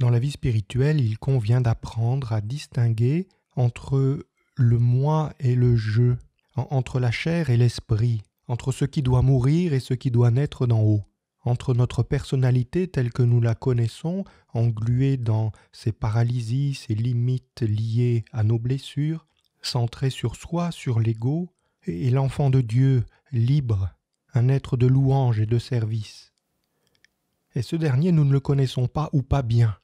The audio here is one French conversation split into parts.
Dans la vie spirituelle, il convient d'apprendre à distinguer entre le moi et le je, entre la chair et l'esprit, entre ce qui doit mourir et ce qui doit naître d'en haut, entre notre personnalité telle que nous la connaissons, engluée dans ses paralysies, ses limites liées à nos blessures, centrée sur soi, sur l'ego, et l'enfant de Dieu, libre, un être de louange et de service. Et ce dernier, nous ne le connaissons pas ou pas bien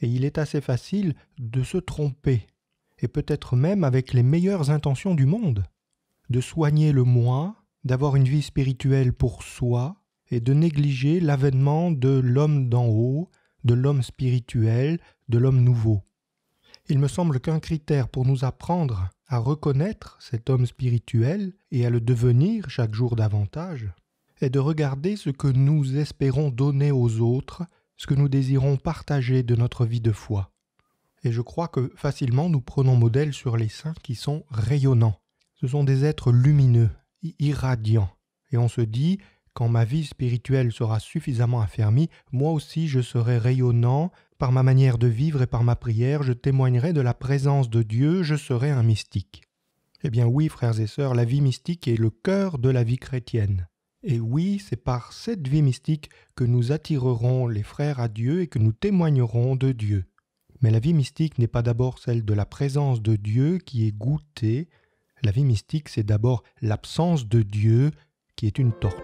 et il est assez facile de se tromper, et peut-être même avec les meilleures intentions du monde, de soigner le moi, d'avoir une vie spirituelle pour soi, et de négliger l'avènement de l'homme d'en haut, de l'homme spirituel, de l'homme nouveau. Il me semble qu'un critère pour nous apprendre à reconnaître cet homme spirituel et à le devenir chaque jour davantage, est de regarder ce que nous espérons donner aux autres ce que nous désirons partager de notre vie de foi. Et je crois que facilement nous prenons modèle sur les saints qui sont rayonnants. Ce sont des êtres lumineux, irradiants. Et on se dit, quand ma vie spirituelle sera suffisamment affermie, moi aussi je serai rayonnant, par ma manière de vivre et par ma prière, je témoignerai de la présence de Dieu, je serai un mystique. Eh bien oui, frères et sœurs, la vie mystique est le cœur de la vie chrétienne. Et oui, c'est par cette vie mystique que nous attirerons les frères à Dieu et que nous témoignerons de Dieu. Mais la vie mystique n'est pas d'abord celle de la présence de Dieu qui est goûtée, la vie mystique c'est d'abord l'absence de Dieu qui est une torture.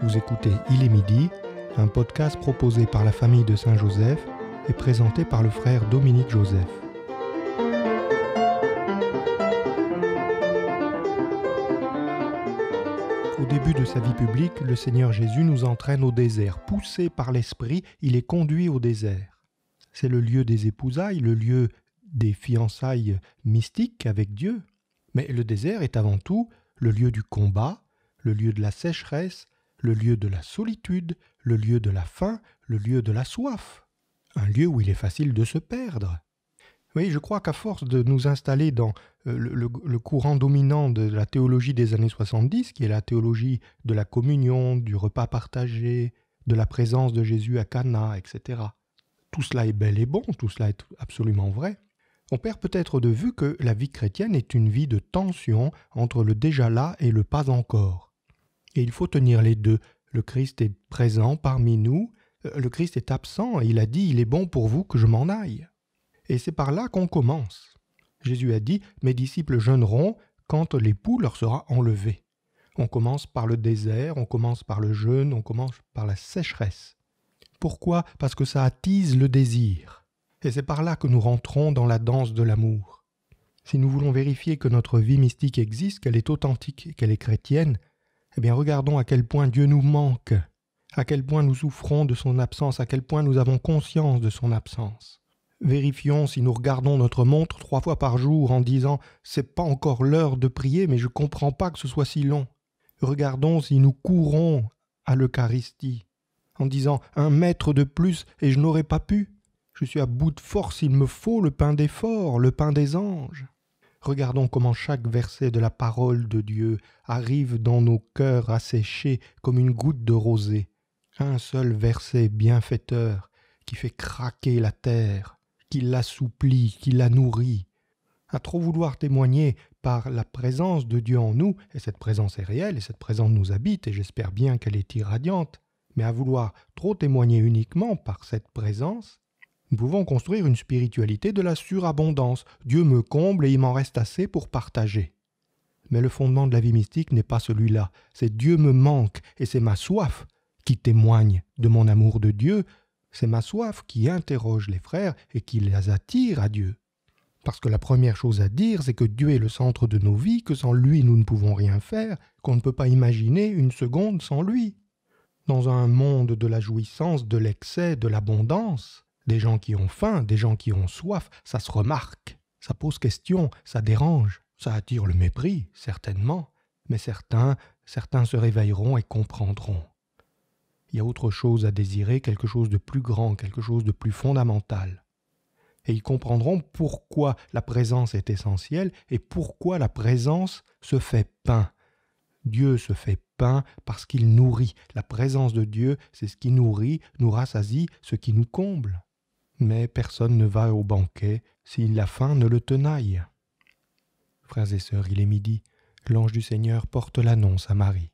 Vous écoutez Il est midi, un podcast proposé par la famille de Saint-Joseph et présenté par le frère Dominique Joseph. Au début de sa vie publique, le Seigneur Jésus nous entraîne au désert. Poussé par l'Esprit, il est conduit au désert. C'est le lieu des épousailles, le lieu des fiançailles mystiques avec Dieu. Mais le désert est avant tout le lieu du combat, le lieu de la sécheresse, le lieu de la solitude, le lieu de la faim, le lieu de la soif, un lieu où il est facile de se perdre. Oui, je crois qu'à force de nous installer dans euh, le, courant dominant de la théologie des années 70, qui est la théologie de la communion, du repas partagé, de la présence de Jésus à Cana, etc. Tout cela est bel et bon, tout cela est absolument vrai. On perd peut-être de vue que la vie chrétienne est une vie de tension entre le déjà là et le pas encore. Et il faut tenir les deux. Le Christ est présent parmi nous, euh, le Christ est absent, et il a dit, il est bon pour vous que je m'en aille. Et c'est par là qu'on commence. Jésus a dit, mes disciples jeûneront quand l'époux leur sera enlevé. On commence par le désert, on commence par le jeûne, on commence par la sécheresse. Pourquoi Parce que ça attise le désir. Et c'est par là que nous rentrons dans la danse de l'amour. Si nous voulons vérifier que notre vie mystique existe, qu'elle est authentique, qu'elle est chrétienne, eh bien, regardons à quel point Dieu nous manque, à quel point nous souffrons de son absence, à quel point nous avons conscience de son absence. Vérifions si nous regardons notre montre trois fois par jour en disant C'est pas encore l'heure de prier, mais je comprends pas que ce soit si long. Regardons si nous courons à l'Eucharistie en disant Un mètre de plus et je n'aurais pas pu. Je suis à bout de force, il me faut le pain des forts, le pain des anges. Regardons comment chaque verset de la parole de Dieu arrive dans nos cœurs asséchés comme une goutte de rosée. Un seul verset bienfaiteur qui fait craquer la terre, qui l'assouplit, qui la nourrit. À trop vouloir témoigner par la présence de Dieu en nous, et cette présence est réelle, et cette présence nous habite, et j'espère bien qu'elle est irradiante, mais à vouloir trop témoigner uniquement par cette présence, nous pouvons construire une spiritualité de la surabondance. Dieu me comble et il m'en reste assez pour partager. Mais le fondement de la vie mystique n'est pas celui-là. C'est Dieu me manque et c'est ma soif qui témoigne de mon amour de Dieu. C'est ma soif qui interroge les frères et qui les attire à Dieu. Parce que la première chose à dire, c'est que Dieu est le centre de nos vies, que sans lui nous ne pouvons rien faire, qu'on ne peut pas imaginer une seconde sans lui. Dans un monde de la jouissance, de l'excès, de l'abondance, des gens qui ont faim, des gens qui ont soif, ça se remarque, ça pose question, ça dérange, ça attire le mépris, certainement, mais certains, certains se réveilleront et comprendront. Il y a autre chose à désirer, quelque chose de plus grand, quelque chose de plus fondamental. Et ils comprendront pourquoi la présence est essentielle et pourquoi la présence se fait pain. Dieu se fait pain parce qu'il nourrit. La présence de Dieu, c'est ce qui nourrit, nous rassasie, ce qui nous comble mais personne ne va au banquet si la faim ne le tenaille. Frères et sœurs, il est midi, l'ange du Seigneur porte l'annonce à Marie.